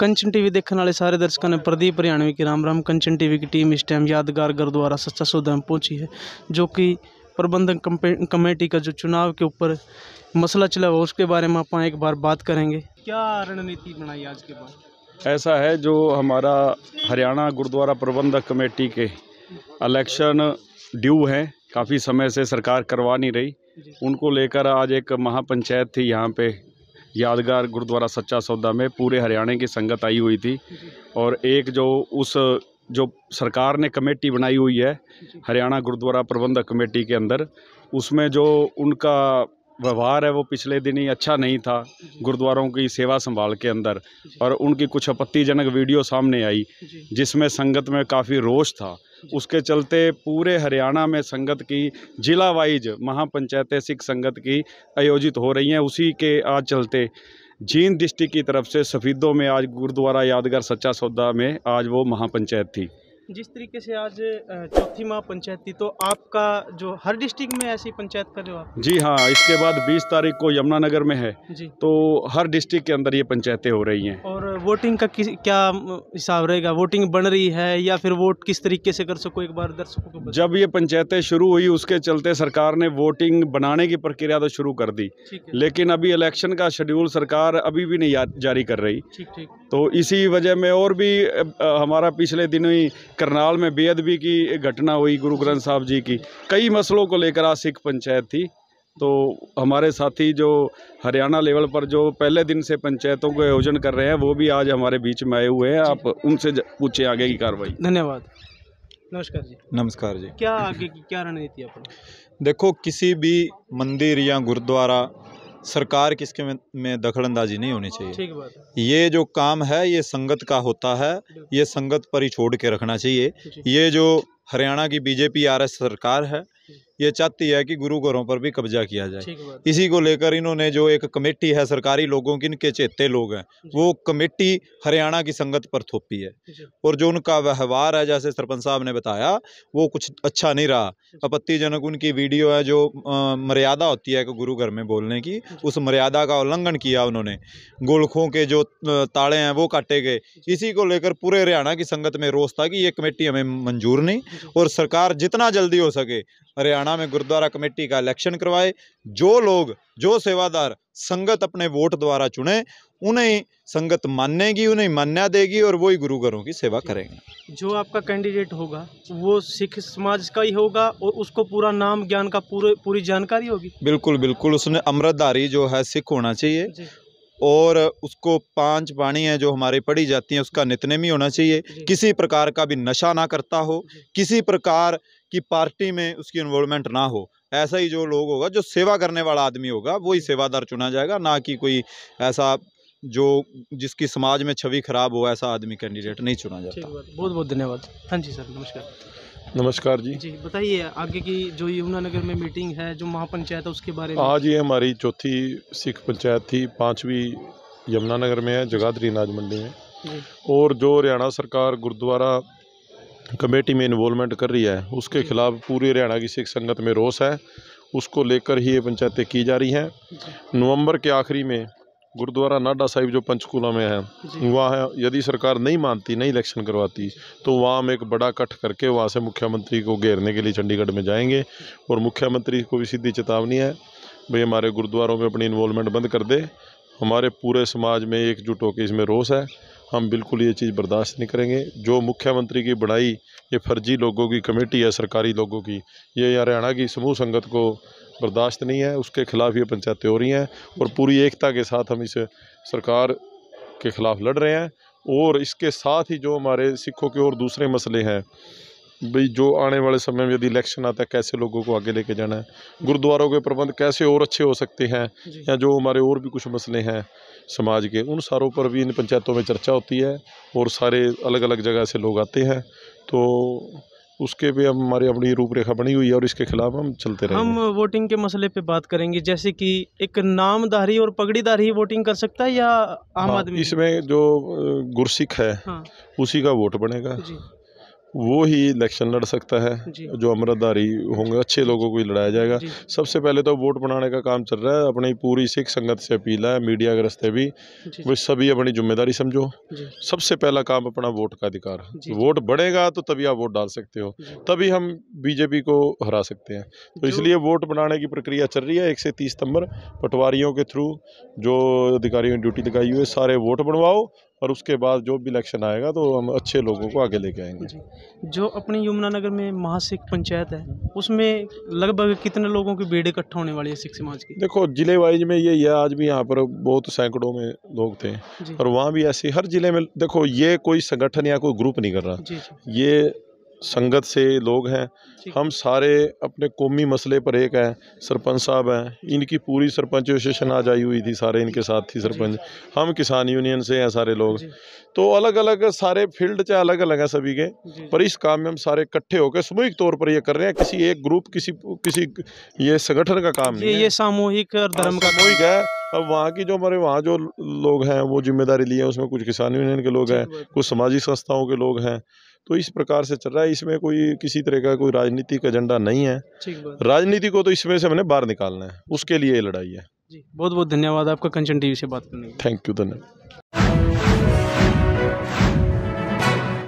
कंचन TV देखने वाले सारे दर्शकों ने प्रदीप हरियाणवी की राम राम कंचन टीवी की टीम इस टाइम यादगार गुरुद्वारा सच्चा सौदा में पहुंची है जो कि प्रबंधन कमेटी का जो चुनाव के ऊपर मसला चला हुआ उसके बारे में आप एक बार बात करेंगे क्या रणनीति बनाई आज के बाद ऐसा है जो हमारा हरियाणा गुरुद्वारा प्रबंधक कमेटी के इलेक्शन ड्यू हैं काफ़ी समय से सरकार करवा नहीं रही उनको लेकर आज एक महापंचायत थी यहाँ पे यादगार गुरुद्वारा सच्चा सौदा में पूरे हरियाणा की संगत आई हुई थी और एक जो उस जो सरकार ने कमेटी बनाई हुई है हरियाणा गुरुद्वारा प्रबंधक कमेटी के अंदर उसमें जो उनका व्यवहार है वो पिछले दिन ही अच्छा नहीं था गुरुद्वारों की सेवा संभाल के अंदर और उनकी कुछ आपत्तिजनक वीडियो सामने आई जिसमें संगत में काफ़ी रोष था उसके चलते पूरे हरियाणा में संगत की जिला वाइज महापंचायतें सिख संगत की आयोजित हो रही हैं उसी के आज चलते जींद डिस्ट्रिक्ट की तरफ से सफ़ीदों में आज गुरुद्वारा यादगार सच्चा सौदा में आज वो महापंचायत थी जिस तरीके से आज चौथी माह पंचायत थी तो आपका जो हर डिस्ट्रिक्ट में ऐसी पंचायत कर रहे हो आप जी हाँ इसके बाद 20 तारीख को यमुनानगर में है जी तो हर डिस्ट्रिक्ट के अंदर ये पंचायतें हो रही हैं और वोटिंग का किस क्या हिसाब रहेगा वोटिंग बन रही है या फिर वोट किस तरीके से कर सको एक बार दर्शकों को जब ये पंचायतें शुरू हुई उसके चलते सरकार ने वोटिंग बनाने की प्रक्रिया तो शुरू कर दी लेकिन अभी इलेक्शन का शेड्यूल सरकार अभी भी नहीं जारी कर रही ठीक ठीक तो इसी वजह में और भी हमारा पिछले दिनों ही करनाल में बेअदबी की घटना हुई गुरु ग्रंथ साहब जी की कई मसलों को लेकर आज सिख पंचायत थी तो हमारे साथी जो हरियाणा लेवल पर जो पहले दिन से पंचायतों को आयोजन कर रहे हैं वो भी आज हमारे बीच में आए हुए हैं आप उनसे पूछे आगे की कार्रवाई धन्यवाद नमस्कार जी नमस्कार जी क्या आगे की क्या रणनीति आप देखो किसी भी मंदिर या गुरुद्वारा सरकार किसके में, में दखलंदाजी नहीं होनी चाहिए ठीक बात है। ये जो काम है ये संगत का होता है ये संगत पर ही छोड़ के रखना चाहिए ये जो हरियाणा की बीजेपी आर एस सरकार है ये चाहती है कि गुरु घरों पर भी कब्जा किया जाए इसी को लेकर इन्होंने जो एक कमेटी है सरकारी लोगों की इनके चेते लोग हैं वो कमेटी हरियाणा की संगत पर थोपी है और जो उनका व्यवहार है जैसे सरपंच साहब ने बताया वो कुछ अच्छा नहीं रहा आपत्तिजनक उनकी वीडियो है जो आ, मर्यादा होती है गुरु घर में बोलने की उस मर्यादा का उल्लंघन किया उन्होंने गोलखों के जो ताड़े हैं वो काटे गए इसी को लेकर पूरे हरियाणा की संगत में रोष था कि ये कमेटी हमें मंजूर नहीं और सरकार जितना जल्दी हो सके हरियाणा में गुरुद्वारा कमेटी का इलेक्शन करवाए जो लोग जो सेवादार संगत अपने वोट द्वारा चुने उन्हें संगत मानेगी उन्हें मान्या देगी और वही घरों की सेवा करेंगे जो आपका कैंडिडेट होगा वो सिख समाज का ही होगा और उसको पूरा नाम ज्ञान का पूरे पूरी जानकारी होगी बिल्कुल बिल्कुल उसने अमृतधारी जो है सिख होना चाहिए और उसको पांच है जो हमारे पढ़ी जाती हैं उसका भी होना चाहिए किसी प्रकार का भी नशा ना करता हो किसी प्रकार की पार्टी में उसकी इन्वॉल्वमेंट ना हो ऐसा ही जो लोग होगा जो सेवा करने वाला आदमी होगा वही सेवादार चुना जाएगा ना कि कोई ऐसा जो जिसकी समाज में छवि खराब हो ऐसा आदमी कैंडिडेट नहीं चुना जाता बहुत बहुत धन्यवाद हाँ जी सर नमस्कार नमस्कार जी जी बताइए आगे की जो यमुनानगर में मीटिंग है जो महापंचायत है उसके बारे में आज हाँ ये हमारी चौथी सिख पंचायत थी पांचवी यमुनानगर में है जगाधरी अनाज मंडी में और जो हरियाणा सरकार गुरुद्वारा कमेटी में इन्वॉलमेंट कर रही है उसके खिलाफ पूरे हरियाणा की सिख संगत में रोष है उसको लेकर ही ये पंचायतें की जा रही हैं नवंबर के आखिरी में गुरुद्वारा नाडा साहिब जो पंचकूला में है वहाँ यदि सरकार नहीं मानती नहीं इलेक्शन करवाती तो वहाँ हम एक बड़ा इकट्ठ करके वहाँ से मुख्यमंत्री को घेरने के लिए चंडीगढ़ में जाएंगे और मुख्यमंत्री को भी सीधी चेतावनी है भाई हमारे गुरुद्वारों में अपनी इन्वॉलमेंट बंद कर दे हमारे पूरे समाज में एकजुट होकर इसमें रोष है हम बिल्कुल ये चीज़ बर्दाश्त नहीं करेंगे जो मुख्यमंत्री की बढ़ाई ये फर्जी लोगों की कमेटी है सरकारी लोगों की ये हरियाणा की समूह संगत को बर्दाश्त नहीं है उसके ख़िलाफ़ ये पंचायतें हो रही हैं और पूरी एकता के साथ हम इस सरकार के ख़िलाफ़ लड़ रहे हैं और इसके साथ ही जो हमारे सिखों के और दूसरे मसले हैं भाई जो आने वाले समय में यदि इलेक्शन आता है कैसे लोगों को आगे लेके जाना है गुरुद्वारों के प्रबंध कैसे और अच्छे हो सकते हैं या जो हमारे और भी कुछ मसले हैं समाज के उन सारों पर भी इन पंचायतों में चर्चा होती है और सारे अलग अलग जगह से लोग आते हैं तो उसके भी हम हमारी अपनी रूपरेखा बनी हुई है और इसके खिलाफ हम चलते रहे हम वोटिंग के मसले पे बात करेंगे जैसे कि एक नामधारी और पगड़ीधारी वोटिंग कर सकता है या आम हाँ, आदमी इसमें जो गुरसिख है हाँ। उसी का वोट बनेगा वो ही इलेक्शन लड़ सकता है जो अमृतधारी होंगे अच्छे लोगों को ही लड़ाया जाएगा सबसे पहले तो वोट बनाने का काम चल रहा है अपनी पूरी सिख संगत से अपील है मीडिया के रस्ते भी वो सभी अपनी जिम्मेदारी समझो सबसे पहला काम अपना वोट का अधिकार वोट बढ़ेगा तो तभी आप वोट डाल सकते हो तभी हम बीजेपी को हरा सकते हैं तो इसलिए वोट बनाने की प्रक्रिया चल रही है एक से तीस सितंबर पटवारियों के थ्रू जो अधिकारियों ने ड्यूटी लगाई हुई है सारे वोट बनवाओ और उसके बाद जो भी इलेक्शन आएगा तो हम अच्छे लोगों को आगे लेके आएंगे जो अपनी यमुनानगर में महासिख पंचायत है उसमें लगभग कितने लोगों की भीड़ इकट्ठा होने वाली है सिख समाज की देखो जिले वाइज में ये है आज भी यहाँ पर बहुत सैकड़ों में लोग थे और वहाँ भी ऐसे हर जिले में देखो ये कोई संगठन या कोई ग्रुप नहीं कर रहा ये संगत से लोग हैं हम सारे अपने कौमी मसले पर एक हैं सरपंच साहब हैं इनकी पूरी सरपंच एसोसिएशन आज आई हुई थी सारे इनके साथ थी सरपंच हम किसान यूनियन से हैं सारे लोग तो अलग अलग सारे फील्ड चाहे अलग अलग हैं सभी के पर इस काम में हम सारे इकट्ठे होकर सामूहिक तौर पर ये कर रहे हैं किसी एक ग्रुप किसी किसी ये संगठन का काम नहीं ये सामूहिक धर्म का हाँ, सामूहिक है अब वहाँ की जो हमारे वहाँ जो लोग हैं वो जिम्मेदारी लिए हैं उसमें कुछ किसान यूनियन के लोग हैं तो कुछ सामाजिक संस्थाओं के लोग हैं तो इस प्रकार से चल रहा है इसमें कोई किसी तरह का कोई राजनीतिक एजेंडा नहीं है राजनीति को तो इसमें से हमने बाहर निकालना है उसके लिए ये लड़ाई है जी बहुत बहुत धन्यवाद आपका कंचन टीवी से बात करने थैंक यू धन्यवाद